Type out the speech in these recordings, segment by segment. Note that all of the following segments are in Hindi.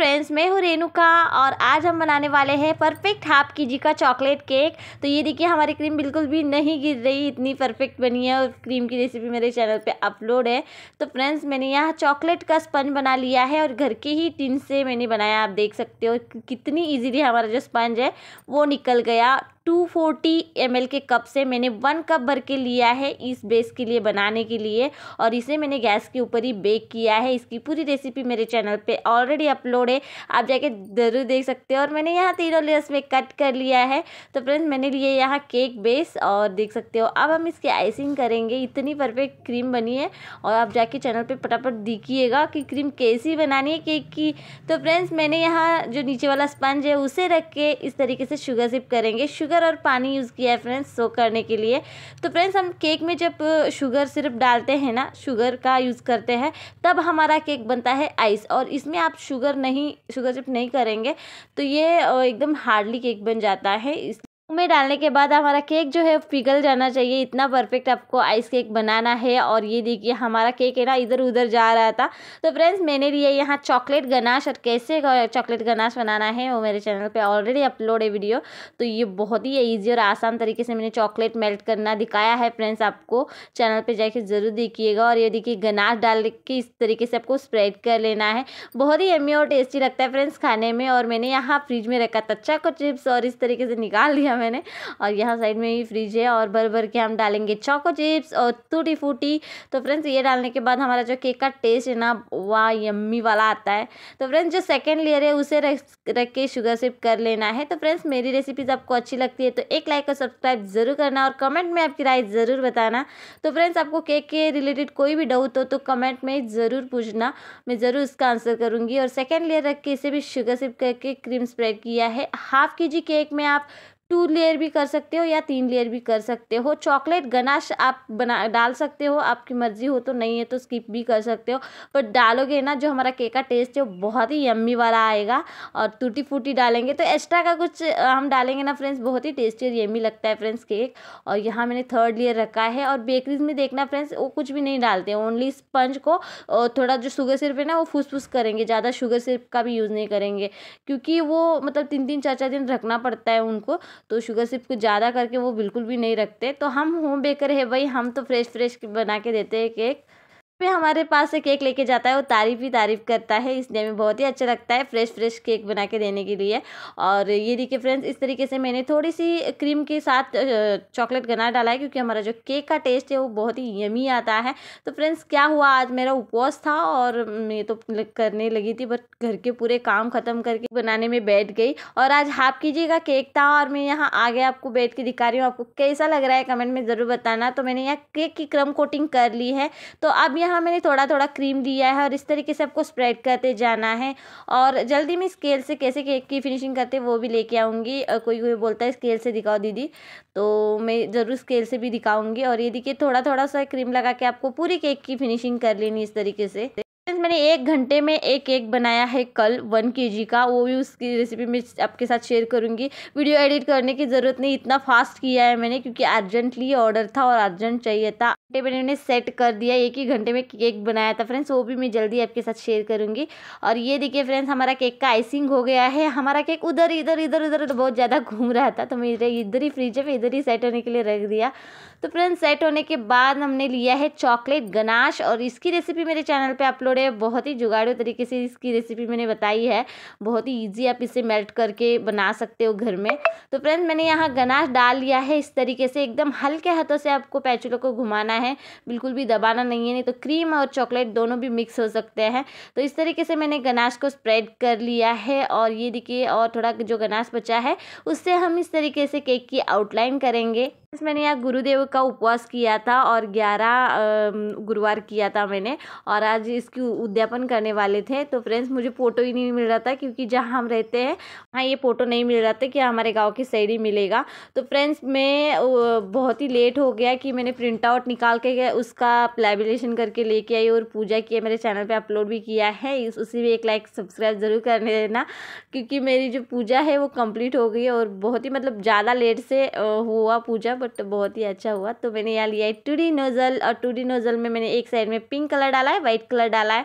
फ्रेंड्स मैं हूँ रेणुका और आज हम बनाने वाले हैं परफेक्ट हाफ के जी का चॉकलेट केक तो ये देखिए हमारी क्रीम बिल्कुल भी नहीं गिर रही इतनी परफेक्ट बनी है और क्रीम की रेसिपी मेरे चैनल पे अपलोड है तो फ्रेंड्स मैंने यहाँ चॉकलेट का स्पंज बना लिया है और घर के ही टिन से मैंने बनाया आप देख सकते हो कितनी ईजिली हमारा जो स्पंज है वो निकल गया टू फोर्टी एम के कप से मैंने वन कप भर के लिया है इस बेस के लिए बनाने के लिए और इसे मैंने गैस के ऊपर ही बेक किया है इसकी पूरी रेसिपी मेरे चैनल पे ऑलरेडी अपलोड है आप जाके ज़रूर देख सकते हो और मैंने यहाँ तीनों लेयर्स में कट कर लिया है तो फ्रेंड्स मैंने लिए यहाँ केक बेस और देख सकते हो अब हम इसकी आइसिंग करेंगे इतनी परफेक्ट क्रीम बनी है और आप जाके चैनल पर फटाफट दिखिएगा कि क्रीम कैसी बनानी है केक की तो फ्रेंड्स मैंने यहाँ जो नीचे वाला स्पंज है उसे रख के इस तरीके से शुगर सिप करेंगे शुगर शुगर और पानी यूज़ किया है फ्रेंड्स सो करने के लिए तो फ्रेंड्स हम केक में जब शुगर सिर्फ डालते हैं ना शुगर का यूज़ करते हैं तब हमारा केक बनता है आइस और इसमें आप शुगर नहीं शुगर सिर्फ नहीं करेंगे तो ये एकदम हार्डली केक बन जाता है इस में डालने के बाद हमारा केक जो है पिघल जाना चाहिए इतना परफेक्ट आपको आइस केक बनाना है और ये देखिए हमारा केक है ना इधर उधर जा रहा था तो फ्रेंड्स मैंने लिए यहाँ चॉकलेट गनाश और कैसे चॉकलेट गनाश बनाना है वो मेरे चैनल पे ऑलरेडी अपलोड है वीडियो तो ये बहुत ही ईजी और आसान तरीके से मैंने चॉकलेट मेल्ट करना दिखाया है फ्रेंड्स आपको चैनल पर जाके ज़रूर देखिएगा और ये देखिए गनाश डाल के इस तरीके से आपको स्प्रेड कर लेना है बहुत ही एमी और टेस्टी लगता है फ्रेंड्स खाने में और मैंने यहाँ फ्रिज में रखा था अच्छा को चिप्स और इस तरीके से निकाल लिया मैंने और यहाँ साइड में ही फ्रिज है और भर भर के हम डालेंगे चौको चिप्स और टूटी फूटी तो फ्रेंड्स ये डालने के बाद हमारा जो केक का टेस्ट है ना वाह यम्मी वाला आता है तो फ्रेंड्स जो सेकेंड लेयर है उसे रख रख के शुगर सिप कर लेना है तो फ्रेंड्स मेरी रेसिपीज़ आपको अच्छी लगती है तो एक लाइक और सब्सक्राइब ज़रूर करना और कमेंट में आपकी राय ज़रूर बताना तो फ्रेंड्स आपको केक के रिलेटेड कोई भी डाउट हो तो कमेंट में ज़रूर पूछना मैं ज़रूर उसका आंसर करूंगी और सेकेंड लेयर रख के इसे भी शुगर सिप करके क्रीम स्प्रेड किया है हाफ के जी केक में आप टू लेयर भी कर सकते हो या तीन लेयर भी कर सकते हो चॉकलेट गनाश आप बना डाल सकते हो आपकी मर्ज़ी हो तो नहीं है तो स्किप भी कर सकते हो पर डालोगे ना जो हमारा केक का टेस्ट है वो बहुत ही यम्मी वाला आएगा और टूटी फूटी डालेंगे तो एक्स्ट्रा का कुछ हम डालेंगे ना फ्रेंड्स बहुत ही टेस्टी और यम्मी लगता है फ्रेंड्स केक और यहाँ मैंने थर्ड लेयर रखा है और बेकरीज में देखना फ्रेंड्स वो कुछ भी नहीं डालते ओनली स्पंज को थोड़ा जो शुगर सिरप है ना वो फूस फूस करेंगे ज़्यादा शुगर सिरप का भी यूज़ नहीं करेंगे क्योंकि वो मतलब तीन तीन चार चार दिन रखना पड़ता है उनको तो शुगर सिर्फ कुछ ज़्यादा करके वो बिल्कुल भी नहीं रखते तो हम होम बेकर है भाई हम तो फ्रेश फ्रेश बना के देते हैं केक पे हमारे पास से केक लेके जाता है वो तारीफ़ ही तारीफ़ करता है इसलिए हमें बहुत ही अच्छा लगता है फ्रेश फ्रेश केक बना के देने के लिए और ये देखिए फ्रेंड्स इस तरीके से मैंने थोड़ी सी क्रीम के साथ चॉकलेट गना डाला है क्योंकि हमारा जो केक का टेस्ट है वो बहुत ही यमी आता है तो फ्रेंड्स क्या हुआ आज मेरा उपवास था और मैं तो करने लगी थी बट घर के पूरे काम ख़त्म करके बनाने में बैठ गई और आज हाफ कीजिएगा केक था और मैं यहाँ आगे आपको बैठ के दिखा रही हूँ आपको कैसा लग रहा है कमेंट में ज़रूर बताना तो मैंने यहाँ केक की क्रम कोटिंग कर ली है तो अब यहाँ यहाँ मैंने थोड़ा थोड़ा क्रीम लिया है और इस तरीके से आपको स्प्रेड करते जाना है और जल्दी मैं स्केल से कैसे केक की फिनिशिंग करते वो भी लेके आऊँगी कोई कोई बोलता है स्केल से दिखाओ दीदी तो मैं ज़रूर स्केल से भी दिखाऊँगी और ये देखिए थोड़ा थोड़ा सा क्रीम लगा के आपको पूरी केक की फिनिशिंग कर लेनी इस तरीके से मैंने एक घंटे में एक केक बनाया है कल वन के का वो भी उसकी रेसिपी मैं आपके साथ शेयर करूँगी वीडियो एडिट करने की ज़रूरत नहीं इतना फास्ट किया है मैंने क्योंकि अर्जेंटली ऑर्डर था और अर्जेंट चाहिए था घंटे मैंने उन्हें सेट कर दिया एक ही घंटे में केक बनाया था फ्रेंड्स वो भी मैं जल्दी आपके साथ शेयर करूंगी और ये देखिए फ्रेंड्स हमारा केक का आइसिंग हो गया है हमारा केक उधर इधर इधर उधर बहुत ज़्यादा घूम रहा था तो मेरे इधर ही फ्रिज में इधर ही सेट होने के लिए रख दिया तो फ्रेंड्स सेट होने के बाद हमने लिया है चॉकलेट गनाश और इसकी रेसिपी मेरे चैनल पर अपलोड है बहुत ही जुगाड़ू तरीके से इसकी रेसिपी मैंने बताई है बहुत ही ईजी आप इसे मेल्ट करके बना सकते हो घर में तो फ्रेंड्स मैंने यहाँ गनाश डाल लिया है इस तरीके से एकदम हल्के हाथों से आपको पैचुलों को घुमाना है बिल्कुल भी दबाना नहीं है नहीं तो क्रीम और चॉकलेट दोनों भी मिक्स हो सकते हैं तो इस तरीके से मैंने गनाश को स्प्रेड कर लिया है और ये देखिए और थोड़ा जो गनाश बचा है उससे हम इस तरीके से केक की आउटलाइन करेंगे मैंने यहाँ गुरुदेव का उपवास किया था और ग्यारह गुरुवार किया था मैंने और आज इसकी उद्यापन करने वाले थे तो फ्रेंड्स मुझे फ़ोटो ही नहीं मिल रहा था क्योंकि जहाँ हम रहते हैं वहाँ ये फ़ोटो नहीं मिल रहा था कि हमारे गाँव की साइड ही मिलेगा तो फ्रेंड्स मैं बहुत ही लेट हो गया कि मैंने प्रिंट आउट निकाल के उसका प्लेबिलेशन करके लेके आई और पूजा किया मेरे चैनल पर अपलोड भी किया है उसी में एक लाइक सब्सक्राइब ज़रूर कर देना क्योंकि मेरी जो पूजा है वो कम्प्लीट हो गई और बहुत ही मतलब ज़्यादा लेट से हुआ पूजा बट बहुत ही अच्छा हुआ तो मैंने यहाँ लिया है टूडी नोज़ल और टूडी नोज़ल में मैंने एक साइड में पिंक कलर डाला है वाइट कलर डाला है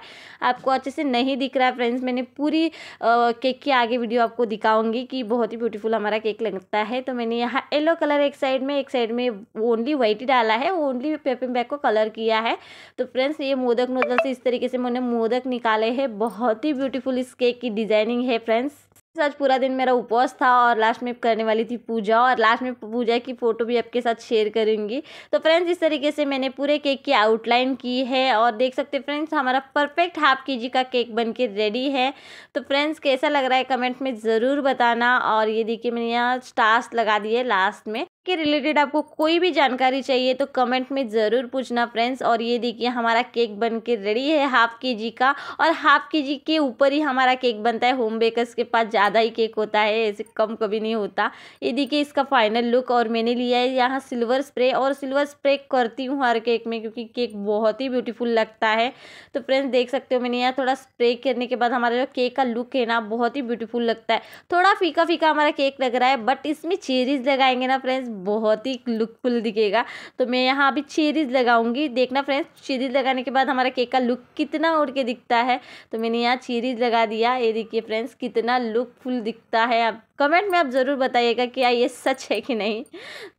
आपको अच्छे से नहीं दिख रहा है फ्रेंड्स मैंने पूरी केक की आगे वीडियो आपको दिखाऊंगी कि बहुत ही ब्यूटीफुल हमारा केक लगता है तो मैंने यहाँ येलो कलर एक साइड में एक साइड में ओनली व्हाइट ही डाला है ओनली पेपिंग बैग को कलर किया है तो फ्रेंड्स ये मोदक नोजल से इस तरीके से मैंने मोदक निकाले है बहुत ही ब्यूटीफुल इस केक की डिज़ाइनिंग है फ्रेंड्स आज पूरा दिन मेरा उपवास था और लास्ट में करने वाली थी पूजा और लास्ट में पूजा की फ़ोटो भी आपके साथ शेयर करूँगी तो फ्रेंड्स इस तरीके से मैंने पूरे केक की आउटलाइन की है और देख सकते फ्रेंड्स हमारा परफेक्ट हाफ के जी का केक बन के रेडी है तो फ्रेंड्स कैसा लग रहा है कमेंट में ज़रूर बताना और ये देखिए मैंने यहाँ स्टार्स लगा दिए लास्ट में के रिलेटेड आपको कोई भी जानकारी चाहिए तो कमेंट में ज़रूर पूछना फ्रेंड्स और ये देखिए हमारा केक बन के रेडी है हाफ़ के जी का और हाफ़ के जी के ऊपर ही हमारा केक बनता है होम बेकर्स के पास ज़्यादा ही केक होता है ऐसे कम कभी नहीं होता ये देखिए इसका फाइनल लुक और मैंने लिया है यहाँ सिल्वर स्प्रे और सिल्वर स्प्रे करती हूँ हर केक में क्योंकि केक बहुत ही ब्यूटीफुल लगता है तो फ्रेंड्स देख सकते हो मैंने यहाँ थोड़ा स्प्रे करने के बाद हमारा जो केक का लुक है ना बहुत ही ब्यूटीफुल लगता है थोड़ा फीका फीका हमारा केक लग रहा है बट इसमें चेरीज लगाएंगे ना फ्रेंड्स बहुत ही लुकफुल दिखेगा तो मैं यहाँ अभी चेरीज लगाऊंगी देखना फ्रेंड्स चेरीज लगाने के बाद हमारा केक का लुक कितना उड़ के दिखता है तो मैंने यहाँ चेरीज लगा दिया ये देखिए फ्रेंड्स कितना लुकफुल दिखता है अब कमेंट में आप ज़रूर बताइएगा कि ये सच है कि नहीं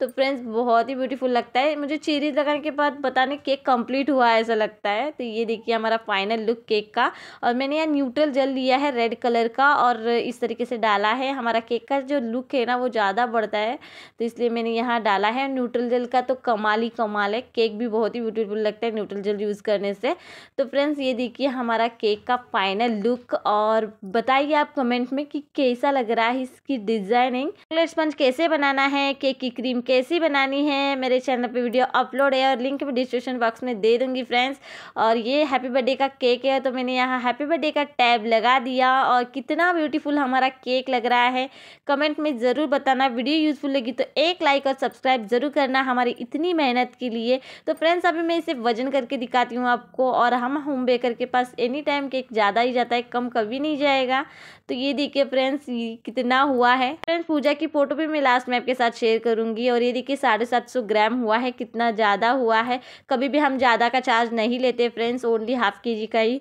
तो फ्रेंड्स बहुत ही ब्यूटीफुल लगता है मुझे चीरी लगाने के बाद बताने केक कंप्लीट हुआ है ऐसा लगता है तो ये देखिए हमारा फाइनल लुक केक का और मैंने यहाँ न्यूट्रल जल लिया है रेड कलर का और इस तरीके से डाला है हमारा केक का जो लुक है ना वो ज़्यादा बढ़ता है तो इसलिए मैंने यहाँ डाला है न्यूट्रल जल का तो कमाल ही कमाल है केक भी बहुत ही ब्यूटीफुल लगता है न्यूट्रल जल यूज़ करने से तो फ्रेंड्स ये देखिए हमारा केक का फाइनल लुक और बताइए आप कमेंट में कि कैसा लग रहा है इस की डिज़ाइनिंग चॉकलेट स्पंज कैसे बनाना है केक की क्रीम कैसी बनानी है मेरे चैनल पे वीडियो अपलोड है और लिंक मैं डिस्क्रिप्शन बॉक्स में दे दूंगी फ्रेंड्स और ये हैप्पी बर्थडे का केक है तो मैंने यहाँ हैप्पी बर्थडे का टैब लगा दिया और कितना ब्यूटीफुल हमारा केक लग रहा है कमेंट में ज़रूर बताना वीडियो यूज़फुल लगी तो एक लाइक और सब्सक्राइब ज़रूर करना हमारी इतनी मेहनत के लिए तो फ्रेंड्स अभी मैं इसे वजन करके दिखाती हूँ आपको और हम होम बेकर के पास एनी टाइम केक ज़्यादा ही जाता है कम कभी नहीं जाएगा तो ये देखिए फ्रेंड्स कितना हुआ है फ्रेंड्स पूजा की फोटो भी मैं लास्ट में आपके साथ शेयर करूंगी और ये देखिए साढ़े सात सौ ग्राम हुआ है कितना ज़्यादा हुआ है कभी भी हम ज़्यादा का चार्ज नहीं लेते फ्रेंड्स ओनली हाफ के जी का ही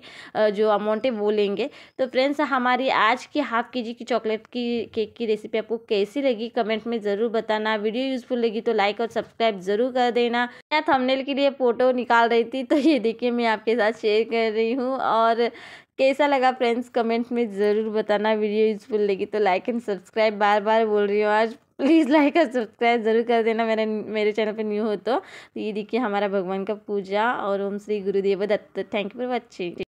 जो अमाउंट है वो लेंगे तो फ्रेंड्स हमारी आज की हाफ के जी की चॉकलेट की केक की रेसिपी आपको कैसी लगी कमेंट में ज़रूर बताना वीडियो यूज़फुल लगी तो लाइक और सब्सक्राइब ज़रूर कर देना मैं थमनेल के लिए फ़ोटो निकाल रही थी तो ये देखिए मैं आपके साथ शेयर कर रही हूँ और कैसा लगा फ्रेंड्स कमेंट में ज़रूर बताना वीडियो यूज़फुल लगी तो लाइक एंड सब्सक्राइब बार बार बोल रही हूँ आज प्लीज़ लाइक और सब्सक्राइब ज़रूर कर देना मेरे मेरे चैनल पर न्यू हो तो।, तो ये देखिए हमारा भगवान का पूजा और Om Shri Gurudev Datt thank you for watching